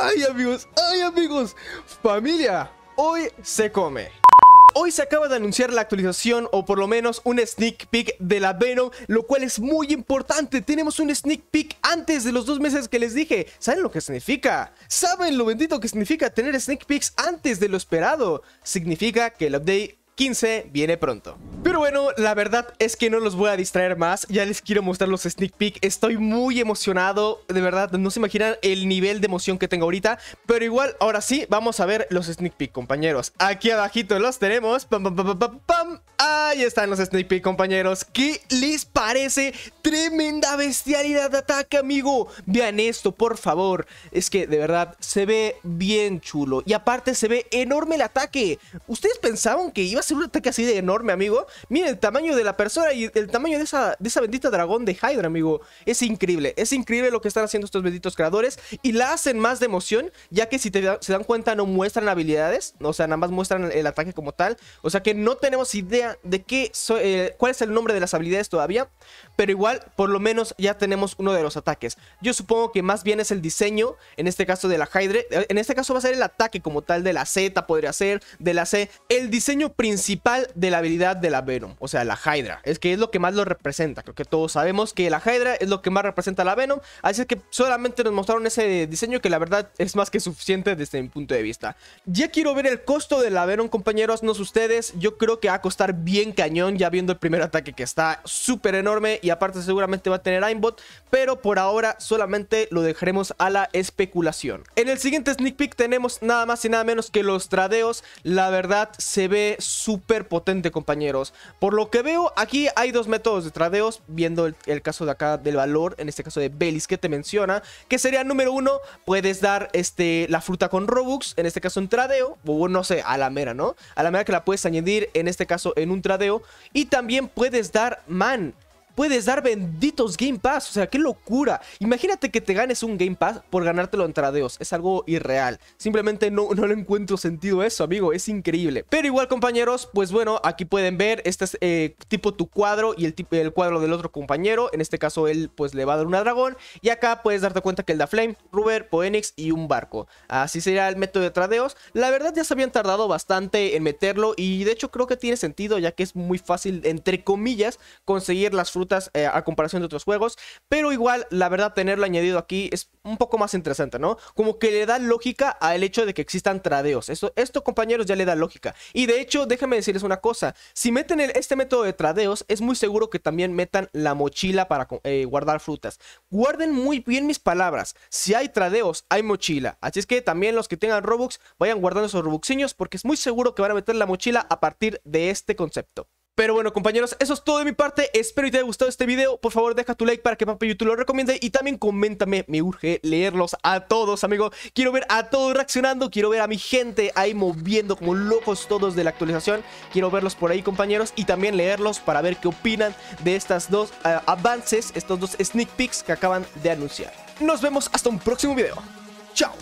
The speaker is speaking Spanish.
Ay amigos, ay amigos, familia, hoy se come. Hoy se acaba de anunciar la actualización o por lo menos un sneak peek de la Venom, lo cual es muy importante. Tenemos un sneak peek antes de los dos meses que les dije. ¿Saben lo que significa? ¿Saben lo bendito que significa tener sneak peeks antes de lo esperado? Significa que el update 15 viene pronto. Pero bueno, la verdad es que no los voy a distraer más, ya les quiero mostrar los sneak peek, estoy muy emocionado, de verdad, no se imaginan el nivel de emoción que tengo ahorita, pero igual, ahora sí, vamos a ver los sneak peek, compañeros. Aquí abajito los tenemos, pam, pam, pam, pam, pam, Ahí están los Snippy, compañeros. ¿Qué les parece? Tremenda bestialidad de ataque, amigo. Vean esto, por favor. Es que, de verdad, se ve bien chulo. Y aparte, se ve enorme el ataque. ¿Ustedes pensaban que iba a ser un ataque así de enorme, amigo? Miren el tamaño de la persona y el tamaño de esa, de esa bendita dragón de Hydra, amigo. Es increíble. Es increíble lo que están haciendo estos benditos creadores. Y la hacen más de emoción, ya que si te, se dan cuenta no muestran habilidades. O sea, nada más muestran el ataque como tal. O sea que no tenemos idea de qué eh, cuál es el nombre de las habilidades todavía, pero igual por lo menos ya tenemos uno de los ataques. Yo supongo que más bien es el diseño, en este caso de la Hydra, eh, en este caso va a ser el ataque como tal de la Z podría ser, de la C, el diseño principal de la habilidad de la Venom, o sea, la Hydra, es que es lo que más lo representa, creo que todos sabemos que la Hydra es lo que más representa a la Venom, así que solamente nos mostraron ese diseño que la verdad es más que suficiente desde mi punto de vista. Ya quiero ver el costo de la Venom, compañeros, no ustedes, yo creo que va a costar bien cañón ya viendo el primer ataque que está súper enorme y aparte seguramente va a tener aimbot, pero por ahora solamente lo dejaremos a la especulación. En el siguiente sneak peek tenemos nada más y nada menos que los tradeos, la verdad se ve súper potente compañeros. Por lo que veo aquí hay dos métodos de tradeos, viendo el, caso de acá del valor, en este caso de Belis que te menciona, que sería número uno, puedes dar este, la fruta con Robux, en este caso un tradeo, o no sé, a la mera, ¿no? A la mera que la puedes añadir, en este caso en un tradeo. Y también puedes dar man puedes dar benditos Game Pass. O sea, qué locura. Imagínate que te ganes un Game Pass por ganártelo en tradeos. Es algo irreal. Simplemente no, no le encuentro sentido eso, amigo. Es increíble. Pero igual, compañeros, pues bueno, aquí pueden ver. Este es eh, tipo tu cuadro y el, el cuadro del otro compañero. En este caso, él pues le va a dar una dragón. Y acá puedes darte cuenta que el da Flame, Ruber, Poenix y un barco. Así sería el método de tradeos. La verdad ya se habían tardado bastante en meterlo. Y de hecho creo que tiene sentido ya que es muy fácil, entre comillas, conseguir las frutas eh, a comparación de otros juegos. Pero igual, la verdad, tenerlo añadido aquí es un poco más interesante, ¿no? Como que le da lógica al hecho de que existan tradeos. Esto, esto compañeros, ya le da lógica. Y de hecho, déjenme decirles una cosa. Si meten este método de tradeos, es muy seguro que también metan la mochila para eh, guardar frutas. Guarden muy bien mis palabras. Si hay tradeos, hay mochila. Así es que también los que tengan Robux, vayan guardando esos Robuxiños porque es muy seguro que van a meter la mochila a partir de este concepto. Pero bueno, compañeros, eso es todo de mi parte. Espero que te haya gustado este video. Por favor, deja tu like para que Papi YouTube lo recomiende. Y también coméntame, me urge leerlos a todos, amigo. Quiero ver a todos reaccionando. Quiero ver a mi gente ahí moviendo como locos todos de la actualización. Quiero verlos por ahí, compañeros. Y también leerlos para ver qué opinan de estas dos eh, avances, estos dos sneak peeks que acaban de anunciar. Nos vemos hasta un próximo video. Chao.